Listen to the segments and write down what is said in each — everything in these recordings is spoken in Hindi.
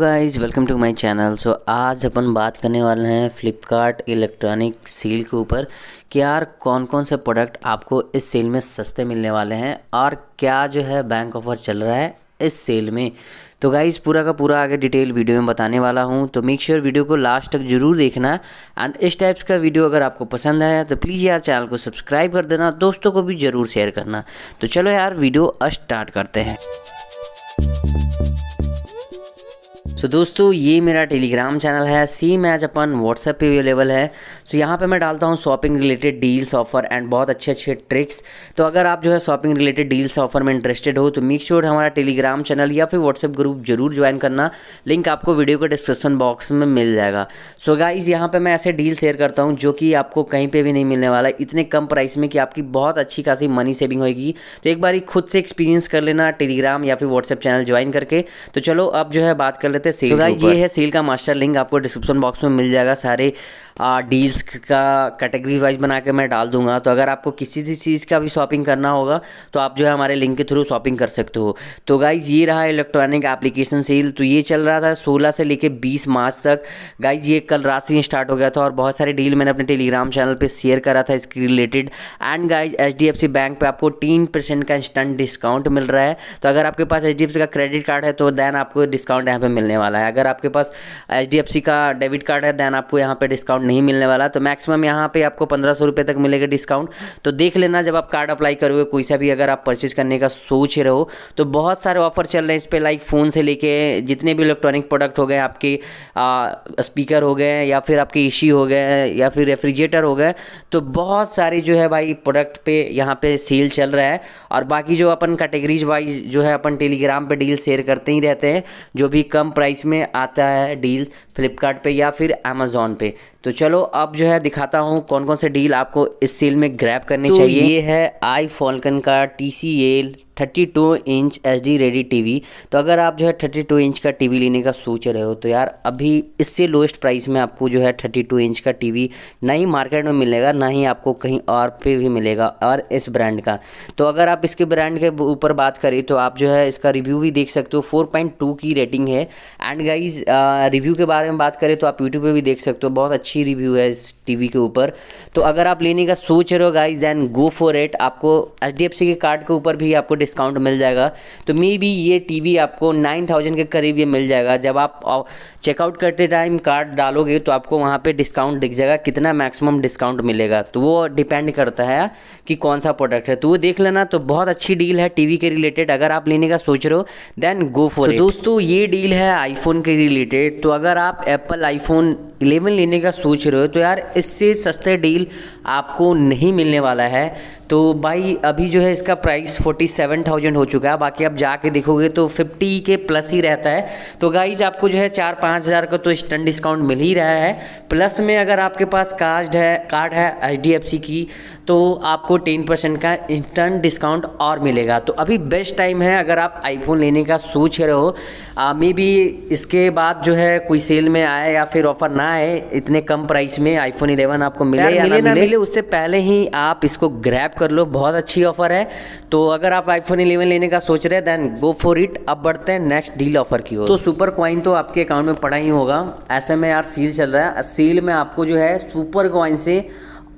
guys welcome to my channel so आज अपन बात करने वाले हैं फ्लिपकार्ट इलेक्ट्रॉनिक सेल के ऊपर कि यार कौन कौन से प्रोडक्ट आपको इस सेल में सस्ते मिलने वाले हैं और क्या जो है बैंक ऑफर चल रहा है इस सेल में तो गाइज़ पूरा का पूरा आगे डिटेल वीडियो में बताने वाला हूँ तो मेक श्योर sure वीडियो को लास्ट तक जरूर देखना एंड इस टाइप्स का वीडियो अगर आपको पसंद आया तो प्लीज़ यार चैनल को सब्सक्राइब कर देना दोस्तों को भी ज़रूर शेयर करना तो चलो यार वीडियो स्टार्ट करते हैं सो so, दोस्तों ये मेरा टेलीग्राम चैनल है सेम एज अपन व्हाट्सएप पे अवेलेबल है सो so, यहाँ पे मैं डालता हूँ shopping related deals offer and बहुत अच्छे अच्छे ट्रिक्स तो अगर आप जो है शॉपिंग रिलेटेड डील्स ऑफर में इंटरेस्टेड हो तो मेक श्योर sure हमारा टेलीग्राम चैनल या फिर व्हाट्सएप ग्रुप जरूर ज्वाइन करना लिंक आपको वीडियो के डिस्क्रिप्शन बॉक्स में मिल जाएगा सो गाइज यहाँ पर मैं ऐसे डील शेयर करता हूँ जो कि आपको कहीं पर भी नहीं मिलने वाला इतने कम प्राइस में कि आपकी बहुत अच्छी खासी मनी सेविंग होगी तो एक बार खुद से एक्सपीरियंस कर लेना टेलीग्राम या फिर व्हाट्सएप चैनल ज्वाइन करके तो चलो अब जो है बात कर लेते सकते हैं सील so ये है सेल का मास्टर लिंक आपको डिस्क्रिप्शन बॉक्स में मिल जाएगा सारे डील्स का कैटेगरी वाइज बना के मैं डाल दूंगा तो अगर आपको किसी भी चीज़ का भी शॉपिंग करना होगा तो आप जो है हमारे लिंक के थ्रू शॉपिंग कर सकते हो तो गाइज़ ये रहा इलेक्ट्रॉनिक एप्लीकेशन सेल तो ये चल रहा था सोलह से लेकर बीस मार्च तक गाइज़ ये कल रात से ही स्टार्ट हो गया था और बहुत सारे डील मैंने अपने टेलीग्राम चैनल पर शेयर करा था इसके related and guys H bank पर आपको तीन परसेंट का इंस्टेंट डिस्काउंट मिल रहा है तो अगर आपके पास एच का क्रेडिट कार्ड है तो देन आपको डिस्काउंट यहाँ पर मिलने मिलने वाला है अगर आपके पास एच का डेबिट कार्ड है दैन आपको यहाँ पर डिस्काउंट नहीं मिलने वाला तो मैक्सिमम यहाँ पर आपको पंद्रह सौ तक मिलेगा डिस्काउंट तो देख लेना जब आप कार्ड अप्लाई करोगे कोई सा भी अगर आप परचेज करने का सोच रहे हो तो बहुत सारे ऑफर चल रहे हैं इस पर लाइक फ़ोन से लेके जितने भी इलेक्ट्रॉनिक प्रोडक्ट हो गए आपके स्पीकर हो गए या फिर आपके एशी हो गए या फिर रेफ्रिजरेटर हो गए तो बहुत सारे जो है भाई प्रोडक्ट पे यहाँ पे सेल चल रहा है और बाकी जो अपन कैटेगरीज वाइज जो है अपन टेलीग्राम पे डील शेयर करते ही रहते हैं जो भी कम प्राइस प्राइस में आता है डील फ्लिपकार्ट या फिर अमेज़ोन पे तो चलो अब जो है दिखाता हूँ कौन कौन से डील आपको इस सेल में ग्रैब करने तो चाहिए ये है आई फॉल्कन का T C L thirty two inch H D ready T V तो अगर आप जो है थर्टी टू इंच का टी वी लेने का सोच रहे हो तो यार अभी इससे लोएस्ट प्राइस में आपको जो है थर्टी टू इंच का टी वी ना ही मार्केट में मिलेगा ना ही आपको कहीं और पे भी मिलेगा और इस ब्रांड का तो अगर आप इसके ब्रांड के ऊपर बात करें तो आप जो है इसका रिव्यू भी देख सकते हो फोर पॉइंट टू की रेटिंग है एंड गाइज रिव्यू के बारे में बात करें तो आप यूट्यूब पर भी देख सकते हो बहुत अच्छी रिव्यू है इस टी वी के ऊपर तो अगर आप लेने का सोच रहे हो guys then go for it आपको एच डी एफ सी के कार्ड के ऊपर भी आपको डिस्काउंट मिल जाएगा तो मे बी ये टीवी आपको नाइन थाउजेंड के करीब ये मिल जाएगा जब आप चेकआउट करते टाइम कार्ड डालोगे तो आपको वहाँ पे डिस्काउंट दिख जाएगा कितना मैक्सिमम डिस्काउंट मिलेगा तो वो डिपेंड करता है कि कौन सा प्रोडक्ट है तो वो देख लेना तो बहुत अच्छी डील है टीवी के रिलेटेड अगर आप लेने का सोच रहे हो देन गो फॉर तो दोस्तों ये डील है आईफोन के रिलेटेड तो अगर आप एप्पल आईफोन 11 लेने का सोच रहे हो तो यार इससे सस्ते डील आपको नहीं मिलने वाला है तो भाई अभी जो है इसका प्राइस फोर्टी सेवन थाउजेंड हो चुका है बाकी आप जाके देखोगे तो फिफ्टी के प्लस ही रहता है तो गाइज आपको जो है चार पाँच हज़ार का तो स्टन डिस्काउंट मिल ही रहा है प्लस में अगर आपके पास कार्ड है कार्ड है एच की तो आपको टेन परसेंट का इंस्टेंट डिस्काउंट और मिलेगा तो अभी बेस्ट टाइम है अगर आप आईफोन लेने का सोच रहे हो मे बी इसके बाद जो है कोई सेल में आए या फिर ऑफर ना आए इतने कम प्राइस में आईफोन इलेवन आपको मिले या मिले ना मिले, मिले उससे पहले ही आप इसको ग्रैप कर लो बहुत अच्छी ऑफर है तो अगर आप आईफोन 11 लेने का सोच रहे हैं देन गो फॉर इट अब बढ़ते हैं नेक्स्ट डील ऑफर की ओर तो सुपर क्वाइन तो आपके अकाउंट में पड़ा ही होगा ऐसे में यार सील चल रहा है सील में आपको जो है सुपर क्वाइन से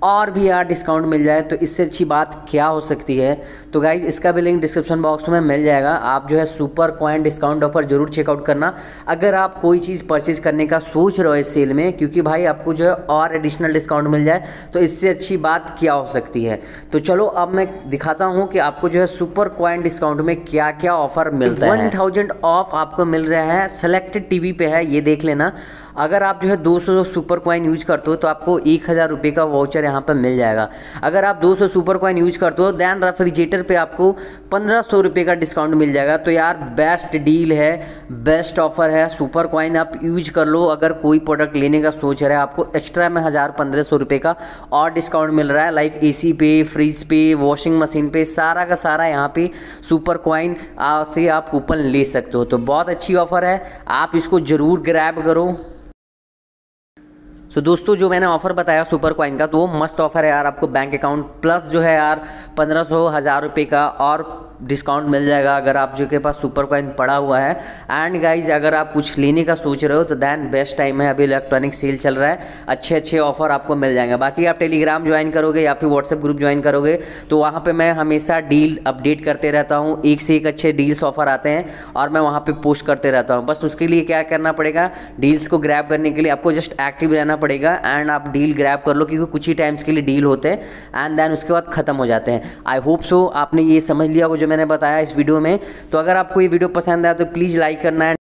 और भी यार डिस्काउंट मिल जाए तो इससे अच्छी बात क्या हो सकती है तो गाइज इसका भी लिंक डिस्क्रिप्शन बॉक्स में मिल जाएगा आप जो है सुपर कॉइन डिस्काउंट ऑफर ज़रूर चेकआउट करना अगर आप कोई चीज़ परचेज करने का सोच रहे हो इस सेल में क्योंकि भाई आपको जो है और एडिशनल डिस्काउंट मिल जाए तो इससे अच्छी बात क्या हो सकती है तो चलो अब मैं दिखाता हूँ कि आपको जो है सुपर कॉइन डिस्काउंट में क्या क्या ऑफर मिलता है वन थाउजेंड ऑफ आपको मिल रहा है सेलेक्टेड टी पे है ये देख लेना अगर आप जो है 200 सुपर कॉइन यूज करते हो तो आपको एक हज़ार रुपये का वाउचर यहाँ पर मिल जाएगा अगर आप 200 सुपर कॉइन यूज करते हो दैन रेफ्रिजरेटर पे आपको पंद्रह सौ रुपये का डिस्काउंट मिल जाएगा तो यार बेस्ट डील है बेस्ट ऑफर है सुपर कॉइन आप यूज कर लो अगर कोई प्रोडक्ट लेने का सोच रहा है आपको एक्स्ट्रा में हज़ार पंद्रह सौ रुपये का और डिस्काउंट मिल रहा है लाइक ए पे फ्रिज पे वॉशिंग मशीन पे सारा का सारा यहाँ पे सुपर कॉइन से आप कूपन ले सकते हो तो बहुत अच्छी ऑफर है आप इसको ज़रूर ग्रैब करो सो तो दोस्तों जो मैंने ऑफर बताया सुपर कॉइन का तो वो मस्त ऑफर है यार आपको बैंक अकाउंट प्लस जो है यार पंद्रह सौ हज़ार रुपये का और डिस्काउंट मिल जाएगा अगर आप जो के पास सुपर कॉइन पड़ा हुआ है एंड गाइज अगर आप कुछ लेने का सोच रहे हो तो दैन बेस्ट टाइम है अभी इलेक्ट्रॉनिक सेल चल रहा है अच्छे अच्छे ऑफर आपको मिल जाएंगे बाकी आप टेलीग्राम ज्वाइन करोगे या फिर व्हाट्सएप ग्रुप ज्वाइन करोगे तो वहाँ पर मैं हमेशा डील अपडेट करते रहता हूँ एक से एक अच्छे डील्स ऑफर आते हैं और मैं वहाँ पर पोस्ट करते रहता हूँ बस उसके लिए क्या करना पड़ेगा डील्स को ग्रैप करने के लिए आपको जस्ट एक्टिव रहना पड़ेगा पड़ेगा एंड आप डील ग्रैब कर लो क्योंकि कुछ ही टाइम्स के लिए डील होते हैं एंड देन उसके बाद ख़त्म हो जाते हैं आई होप सो आपने ये समझ लिया हो जो मैंने बताया इस वीडियो में तो अगर आपको ये वीडियो पसंद आया तो प्लीज़ लाइक करना है